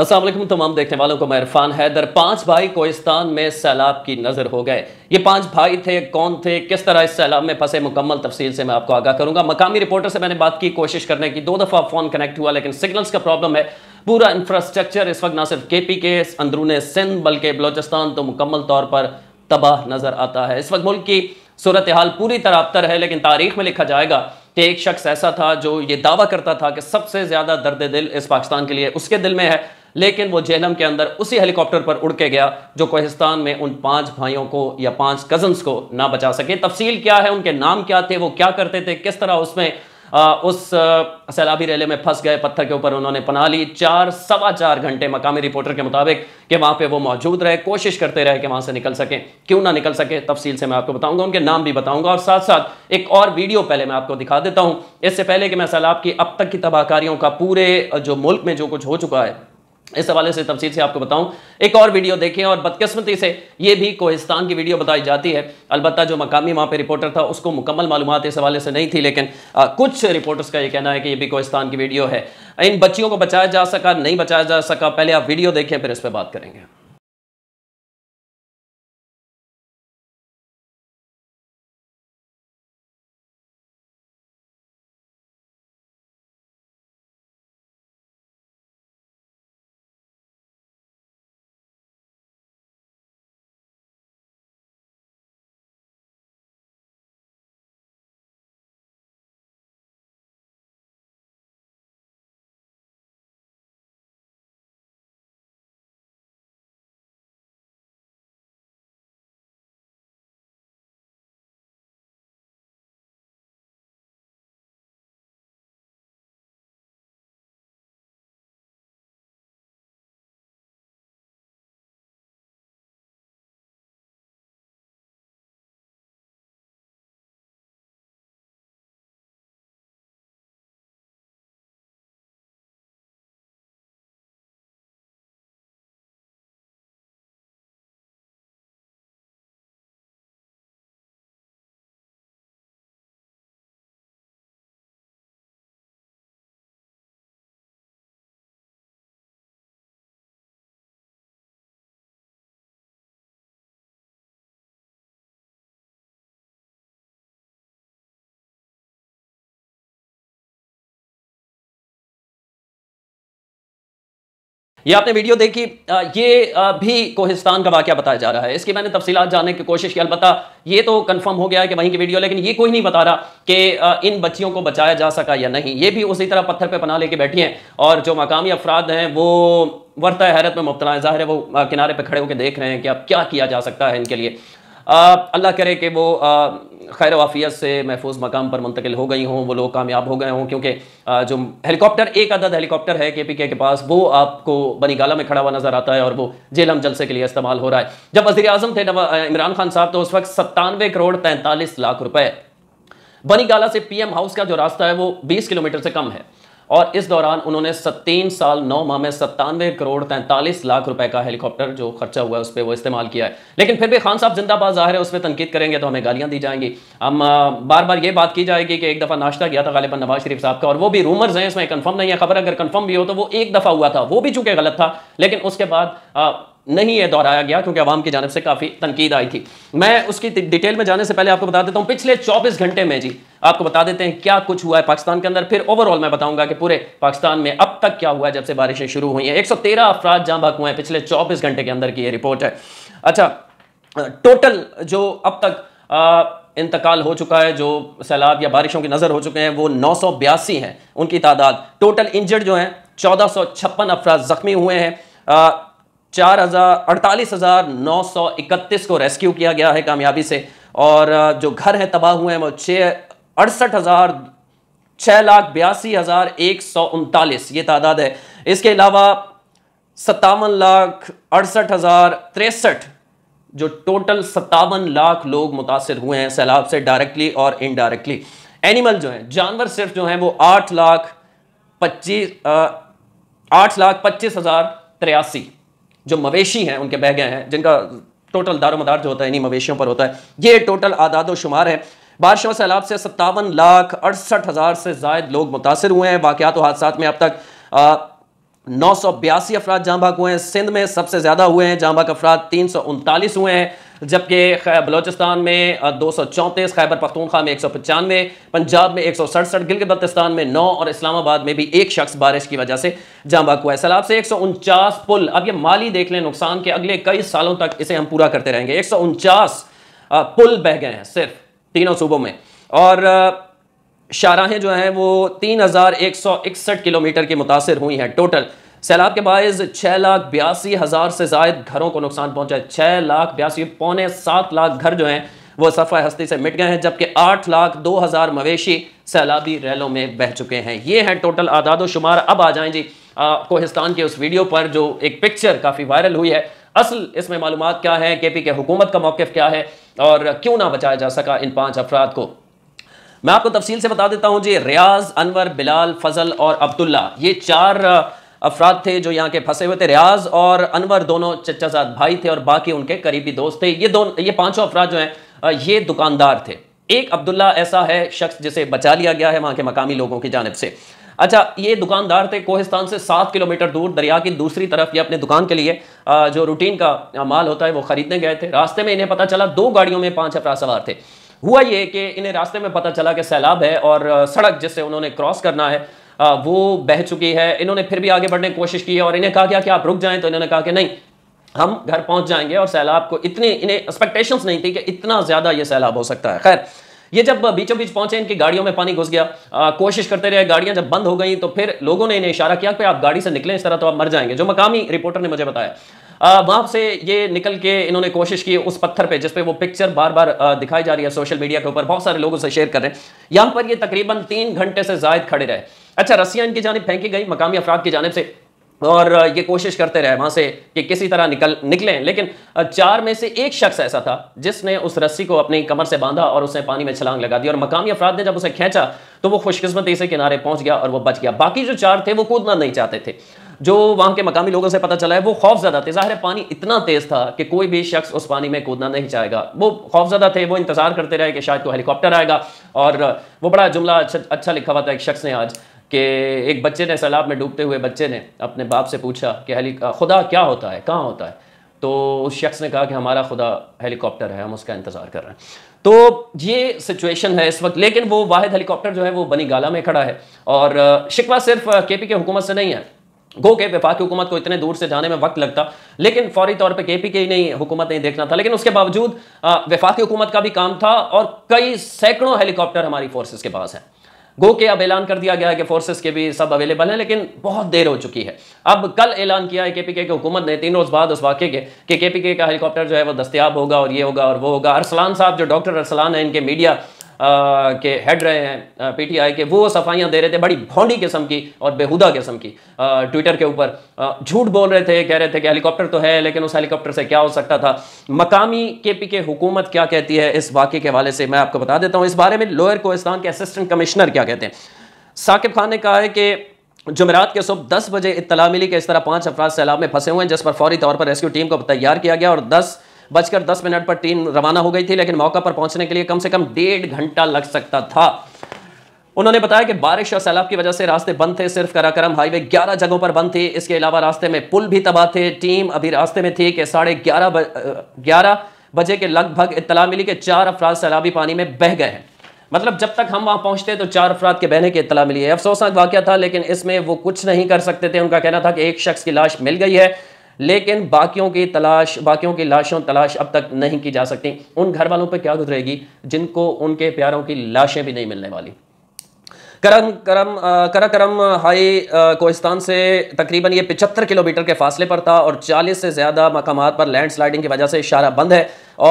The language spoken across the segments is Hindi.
असल तमाम देखने वालों को मैं इरफान हैदर पांच भाई कोहिस्तान में सैलाब की नज़र हो गए ये पांच भाई थे कौन थे किस तरह इस सैलाब में फंसे मुकम्मल तफसील से मैं आपको आगाह करूंगा मकामी रिपोर्टर से मैंने बात की कोशिश करने की दो दफ़ा फ़ोन कनेक्ट हुआ लेकिन सिग्नल्स का प्रॉब्लम है पूरा इंफ्रास्ट्रक्चर इस वक्त ना सिर्फ के पी के अंदरून सिंध बल्कि बलोचिस्तान तो मुकम्मल तौर पर तबाह नज़र आता है इस वक्त मुल्क की सूरत हाल पूरी तरह अबतर है लेकिन तारीख में लिखा जाएगा कि एक शख्स ऐसा था जो ये दावा करता था कि सबसे ज़्यादा दर्द दिल इस पाकिस्तान के लिए उसके दिल में है लेकिन वो जेहलम के अंदर उसी हेलीकॉप्टर पर उड़ के गया जो कोहिस्तान में उन पांच भाइयों को या पांच कजन्स को ना बचा सके तफसील क्या है उनके नाम क्या थे वो क्या करते थे किस तरह उसमें आ, उस सैलाबी रेले में फंस गए पत्थर के ऊपर उन्होंने पना ली चार सवा चार घंटे मकामी रिपोर्टर के मुताबिक कि वहां पे वो मौजूद रहे कोशिश करते रहे कि वहां से निकल सकें क्यों ना निकल सके तफसील से मैं आपको बताऊंगा उनके नाम भी बताऊंगा और साथ साथ एक और वीडियो पहले मैं आपको दिखा देता हूँ इससे पहले कि मैं सैलाब की अब तक की तबाहकारियों का पूरे जो मुल्क में जो कुछ हो चुका है इस हवाले से तफसील से आपको बताऊं एक और वीडियो देखें और बदकस्मती से ये भी कोहिस्तान की वीडियो बताई जाती है अलबत्त जो मकामी वहाँ पे रिपोर्टर था उसको मुकम्मल मालूम इस हवाले से नहीं थी लेकिन आ, कुछ रिपोर्टर्स का ये कहना है कि ये भी कोहिस्तान की वीडियो है इन बच्चियों को बचाया जा सका नहीं बचाया जा सका पहले आप वीडियो देखें फिर इस पर बात करेंगे ये आपने वीडियो देखी ये भी कोहिस्तान का वाक्य बताया जा रहा है इसकी मैंने तफसीत जानने की कोशिश की अलबत् ये तो कंफर्म हो गया है कि वहीं की वीडियो लेकिन ये कोई नहीं बता रहा कि इन बच्चियों को बचाया जा सका या नहीं ये भी उसी तरह पत्थर पे पना लेके बैठी हैं और जो मकामी अफराद हैं वो वर्त हैरत में मुबतला है ज़ाहिर है वो किनारे पर खड़े होकर देख रहे हैं कि अब क्या किया जा सकता है इनके लिए अल्लाह करे कि वो आ, खैर वाफियत से महफूज मकाम पर मुंतकिल हो गई हों वो लोग कामयाब हो गए हों क्योंकि जो हेलीकॉप्टर एक अदद हेलीकॉप्टर है के पी के पास वो आपको बनीगाला में खड़ा हुआ नजर आता है और वो जेलम जलसे के लिए इस्तेमाल हो रहा है जब वजी अजम थे इमरान खान साहब तो उस वक्त सत्तानवे करोड़ तैंतालीस लाख रुपए बनीगाला से पीएम हाउस का जो रास्ता है वो बीस किलोमीटर से कम है और इस दौरान उन्होंने तीन साल नौ माह में सत्तानवे करोड़ तैंतालीस लाख रुपए का हेलीकॉप्टर जो खर्चा हुआ है उस पर वो इस्तेमाल किया है लेकिन फिर भी खान साहब जिंदाबाद जाहिर है उस पर तनकीद करेंगे तो हमें गालियां दी जाएंगी हम बार बार ये बात की जाएगी कि एक दफ़ा नाश्ता किया था गालिबा नवाज शरीफ साहब का और वो भी रूमर्स हैं इसमें कन्फर्म नहीं है खबर अगर कन्फर्म भी हो तो वो एक दफ़ा हुआ था वो भी चूंकि गलत था लेकिन उसके बाद नहीं ये दोहराया गया क्योंकि आवाम की जानब से काफ़ी तनकीद आई थी मैं उसकी डिटेल में जाने से पहले आपको बता देता हूं पिछले 24 घंटे में जी आपको बता देते हैं क्या कुछ हुआ है पाकिस्तान के अंदर फिर ओवरऑल मैं बताऊंगा कि पूरे पाकिस्तान में अब तक क्या हुआ है जब से बारिशें शुरू हुई हैं एक सौ तेरह अफराज जहां भाग हुए हैं पिछले चौबीस घंटे के अंदर की ये रिपोर्ट है अच्छा टोटल जो अब तक इंतकाल हो चुका है जो सैलाब या बारिशों की नज़र हो चुके हैं वो नौ सौ बयासी हैं उनकी तादाद टोटल इंजर्ड जो हैं चौदह सौ छप्पन अफराज ज़ख्मी हुए हैं चार हज़ार अड़तालीस हज़ार नौ सौ इकतीस को रेस्क्यू किया गया है कामयाबी से और जो घर हैं तबाह हुए हैं वो छः अड़सठ हज़ार छह लाख बयासी हज़ार एक सौ उनतालीस ये तादाद है इसके अलावा सत्तावन लाख अड़सठ हज़ार तिरसठ जो टोटल सत्तावन लाख लोग मुतासर हुए हैं सैलाब से डायरेक्टली और इनडायरेक्टली एनिमल जो हैं जानवर सिर्फ जो हैं वो आठ लाख पच्चीस आठ लाख पच्चीस हज़ार तिरासी जो मवेशी हैं उनके बह गए हैं जिनका टोटल दारोमदार जो होता है इन्हीं मवेशियों पर होता है ये टोटल आदाद शुमार है बारिश और सैलाब से सत्तावन लाख अड़सठ हज़ार से जायद लोग मुतासर हुए हैं वाकत तो हादसा में अब तक आ, नौ सौ बयासी अफराद जहाँ बाग हुए हैं सिंध में सबसे ज़्यादा हुए हैं जहाँ बाग अफराद तीन सौ उनतालीस हुए हैं जबकि बलोचिस्तान में दो सौ चौंतीस खैबर पख्तूनखा में एक सौ पचानवे पंजाब में एक सौ सड़सठ गिल के बल्तिस्तान में नौ और इस्लामाबाद में भी एक शख्स बारिश की वजह से जहाँ बाग हुआ है सैलाब से एक सौ उनचास पुल अब ये माली देख लें नुकसान के अगले कई सालों तक इसे हम पूरा करते रहेंगे एक सौ उनचास पुल बह गए हैं सिर्फ तीनों सूबों में और शाहराहें जो हैं वो तीन हज़ार एक सौ इकसठ किलोमीटर की मुतासर हुई हैं टोटल सैलाब के बायस छः लाख बयासी हज़ार से जायद घरों को नुकसान पहुंचा है छः लाख बयासी पौने सात लाख घर जो हैं वो सफ़ा हस्ती से मिट गए हैं जबकि आठ लाख दो हज़ार मवेशी सैलाबी रैलों में बह चुके हैं ये हैं टोटल आदाद शुमार अब आ जाएँ जी कोहिस्तान के उस वीडियो पर जो एक पिक्चर काफ़ी वायरल हुई है असल इसमें मालूम क्या है के पी के हुकूमत का मौक़ क्या है और क्यों ना बचाया जा सका इन पांच अफराद को मैं आपको तफसील से बता देता हूं जी रियाज अनवर बिलाल फजल और अब्दुल्ला ये चार अफराद थे जो यहाँ के फंसे हुए थे रियाज और अनवर दोनों चचाजाद भाई थे और बाकी उनके करीबी दोस्त थे ये दोनों ये पांचों अफराद जो हैं ये दुकानदार थे एक अब्दुल्ला ऐसा है शख्स जिसे बचा लिया गया है वहाँ के मकामी लोगों की जानब से अच्छा ये दुकानदार थे कोहिस्तान से सात किलोमीटर दूर दरिया की दूसरी तरफ ये अपने दुकान के लिए जो रूटीन का माल होता है वो खरीदने गए थे रास्ते में इन्हें पता चला दो गाड़ियों में पांच अफरा सवार थे हुआ ये कि इन्हें रास्ते में पता चला कि सैलाब है और सड़क जिससे उन्होंने क्रॉस करना है वो बह चुकी है इन्होंने फिर भी आगे बढ़ने की कोशिश की और इन्हें कहा गया कि आप रुक जाएं तो इन्होंने कहा कि नहीं हम घर पहुंच जाएंगे और सैलाब को इतनी इन्हें एक्सपेक्टेशंस नहीं थी कि इतना ज़्यादा ये सैलाब हो सकता है खैर ये जब बीचों बीच पहुंचे इनकी गाड़ियों में पानी घुस गया आ, कोशिश करते रहे गाड़ियां जब बंद हो गई तो फिर लोगों ने इन्हें इशारा किया कि आप गाड़ी से निकले इस तरह तो आप मर जाएंगे जो मकामी रिपोर्टर ने मुझे बताया वहां से ये निकल के इन्होंने कोशिश की उस पत्थर पे जिसपे वो पिक्चर बार बार दिखाई जा रही है सोशल मीडिया के ऊपर बहुत सारे लोगों से शेयर कर रहे हैं यहां पर ये तकरीबन तीन घंटे से जायद खड़े रहे अच्छा रस्सियां इनकी जानब फेंकी गई मकामी अफराद की जानब से और ये कोशिश करते रहे वहाँ से कि किसी तरह निकल निकलें लेकिन चार में से एक शख्स ऐसा था जिसने उस रस्सी को अपनी कमर से बांधा और उसने पानी में छलांग लगा दी और मकामी अफराद ने जब उसे खींचा तो वो खुशकिस्मती से किनारे पहुंच गया और वो बच गया बाकी जो चार थे वो कूदना नहीं चाहते थे जो वहाँ के मकामी लोगों से पता चला है वो खौफजदा थे ज़ाहिर पानी इतना तेज़ था कि कोई भी शख्स उस पानी में कूदना नहीं चाहेगा वो खौफजदा थे वो इंतज़ार करते रहे कि शायद को हेलीकॉप्टर आएगा और वो बड़ा जुमला अच्छा अच्छा लिखा हुआ था एक शख्स ने आज कि एक बच्चे ने सैलाब में डूबते हुए बच्चे ने अपने बाप से पूछा कि हेली खुदा क्या होता है कहाँ होता है तो उस शख्स ने कहा कि हमारा खुदा हेलीकॉप्टर है हम उसका इंतज़ार कर रहे हैं तो ये सिचुएशन है इस वक्त लेकिन वो वाद हेलीकॉप्टर जो है वो बनी गाला में खड़ा है और शिकवा सिर्फ के पी के हुकूमत से नहीं है गो के विफाक हुकूमत को इतने दूर से जाने में वक्त लगता लेकिन फौरी तौर पे के पी के ही नहीं हुकूमत नहीं देखना था लेकिन उसके बावजूद विफाक हुकूमत का भी काम था और कई सैकड़ों हेलीकॉप्टर हमारी फोर्सेस के पास हैं गो के अब ऐलान कर दिया गया है कि फोर्सेस के भी सब अवेलेबल हैं लेकिन बहुत देर हो चुकी है अब कल ऐलान किया है केपीके की हुकूमत ने तीन रोज बाद उस वाक्य के केपीके का हेलीकॉप्टर जो है वो दस्तियाब होगा और ये होगा और वो होगा अरसलान साहब जो डॉक्टर अरसलान है इनके मीडिया के हेड रहे हैं पीटीआई के वो सफाइयां दे रहे थे बड़ी भौंडी किस्म की और बेहुदा किस्म की ट्विटर के ऊपर झूठ बोल रहे थे कह रहे थे कि हेलीकॉप्टर तो है लेकिन उस हेलीकॉप्टर से क्या हो सकता था मकामी के पी के हुकूमत क्या कहती है इस वाक्य के हवाले से मैं आपको बता देता हूँ इस बारे में लोअर कोस्तान के असिस्टेंट कमिश्नर क्या कहते हैं साकिब खान ने कहा है कि जुमरात के सुबह दस बजे इतला मिली कि इस तरह पांच अफराज सैलाब में फंसे हुए हैं जिस पर फौरी तौर पर रेस्क्यू टीम को तैयार किया गया और दस बजकर दस मिनट पर ट्रेन रवाना हो गई थी लेकिन मौका पर पहुंचने के लिए कम से कम डेढ़ घंटा लग सकता था उन्होंने बताया कि बारिश और सैलाब की वजह से रास्ते बंद थे सिर्फ कराक्रम हाईवे 11 जगहों पर बंद थी इसके अलावा रास्ते में पुल भी तबाह थे टीम अभी रास्ते में थी कि साढ़े ग्यारह ग्यारह बजे के लगभग इतला मिली कि चार अफराद सैलाबी पानी में बह गए हैं मतलब जब तक हम वहां पहुंचते तो चार अफराद के बहने की इतला मिली है अफसोसनाक वाक्य था लेकिन इसमें वो कुछ नहीं कर सकते थे उनका कहना था कि एक शख्स की लाश मिल गई है लेकिन बाकियों की तलाश बाकियों की लाशों तलाश अब तक नहीं की जा सकती उन घर वालों पर क्या गुजरेगी जिनको उनके प्यारों की लाशें भी नहीं मिलने वाली करम करम करा करम हाई कोहिस्तान से तकरीबन ये 75 किलोमीटर के फासले पर था और 40 से ज़्यादा मकाम पर लैंड स्लाइडिंग की वजह से इशारा बंद है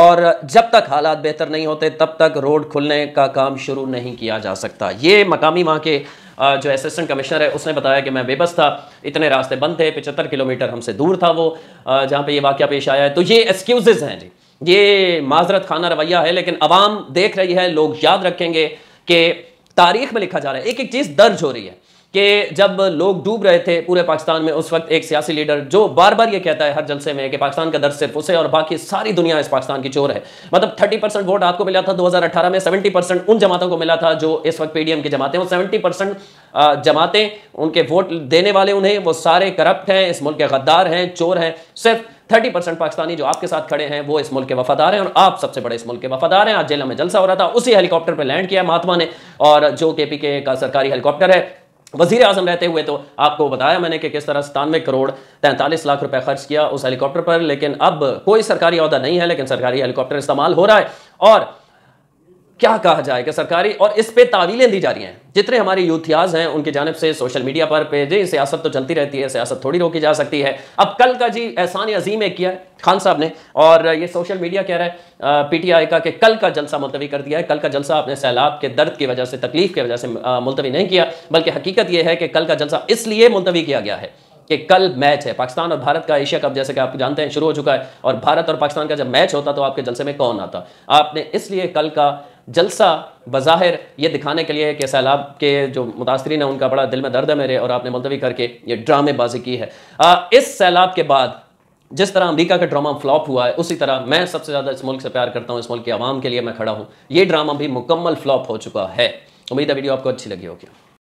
और जब तक हालात बेहतर नहीं होते तब तक रोड खुलने का काम शुरू नहीं किया जा सकता ये मकामी वहाँ के जो असिस्टेंट कमिश्नर है उसने बताया कि मैं बेबस था इतने रास्ते बंद थे पचहत्तर किलोमीटर हमसे दूर था वो जहाँ पर ये वाक्य पेश आया है तो ये एक्सक्यूज़ हैं जी ये माजरत खाना रवैया है लेकिन अवाम देख रही है लोग याद रखेंगे कि तारीख में लिखा जा रहा है एक एक चीज़ दर्ज हो रही है कि जब लोग डूब रहे थे पूरे पाकिस्तान में उस वक्त एक सियासी लीडर जो बार बार ये कहता है हर जलसे में कि पाकिस्तान का दर्द सिर्फ उसे और बाकी सारी दुनिया इस पाकिस्तान की चोर है मतलब 30 परसेंट वोट आपको मिला था 2018 में 70 परसेंट उन जमातों को मिला था जो इस वक्त पीडीएम की जमातें सेवेंटी परसेंट जमातें उनके वोट देने वाले उन्हें वो सारे करप्ट हैं इस मुल्क के गद्दार हैं चोर हैं सिर्फ थर्टी परसेंट पाकिस्तानी जो आपके साथ खड़े हैं वो इस मुल्क के वफादार हैं और आप सबसे बड़े इस मुल्क के वफादार हैं आज जेल में जलसा हो रहा था उसी हेलीकॉप्टर पर लैंड किया महात्मा ने और जो के पी के का सरकारी हेलीकॉप्टर है वजीर आजम रहते हुए तो आपको बताया मैंने कि किस तरह सतानवे करोड़ तैंतालीस लाख रुपए खर्च किया उस हेलीकॉप्टर पर लेकिन अब कोई सरकारी अहदा नहीं है लेकिन सरकारी हेलीकॉप्टर इस्तेमाल हो रहा है और क्या कहा जाएगा सरकारी और इस पे तावीलें दी जा रही हैं जितने हमारे यूथियाज हैं उनकी जानब से सोशल मीडिया पर जी सियासत तो चलती रहती है सियासत थोड़ी रोकी जा सकती है अब कल का जी एहसान अजीम एक किया है खान साहब ने और ये सोशल मीडिया कह रहा है पीटीआई का कि कल का जलसा मुलतवी कर दिया है कल का जलसा आपने सैलाब के दर्द की वजह से तकलीफ की वजह से मुलतवी नहीं किया बल्कि हकीकत यह है कि कल का जलसा इसलिए मुलतवी किया गया है कि कल मैच है पाकिस्तान और भारत का एशिया कप जैसे कि आप जानते हैं शुरू हो चुका है और भारत और पाकिस्तान का जब मैच होता तो आपके जलसे में कौन आता आपने इसलिए कल का जलसा बज़ाहिर ये दिखाने के लिए है कि सैलाब के जो मुतासरीन है उनका बड़ा दिल में दर्द है मेरे और आपने मुलतवी करके ये ड्रामेबाजी की है आ, इस सैलाब के बाद जिस तरह अमेरिका का ड्रामा फ्लॉप हुआ है उसी तरह मैं सबसे ज़्यादा इस मुल्क से प्यार करता हूँ इस मुल्क के आवाम के लिए मैं खड़ा हूँ ये ड्रामा भी मुकम्मल फ्लॉप हो चुका है उम्मीद है वीडियो आपको अच्छी लगी होगी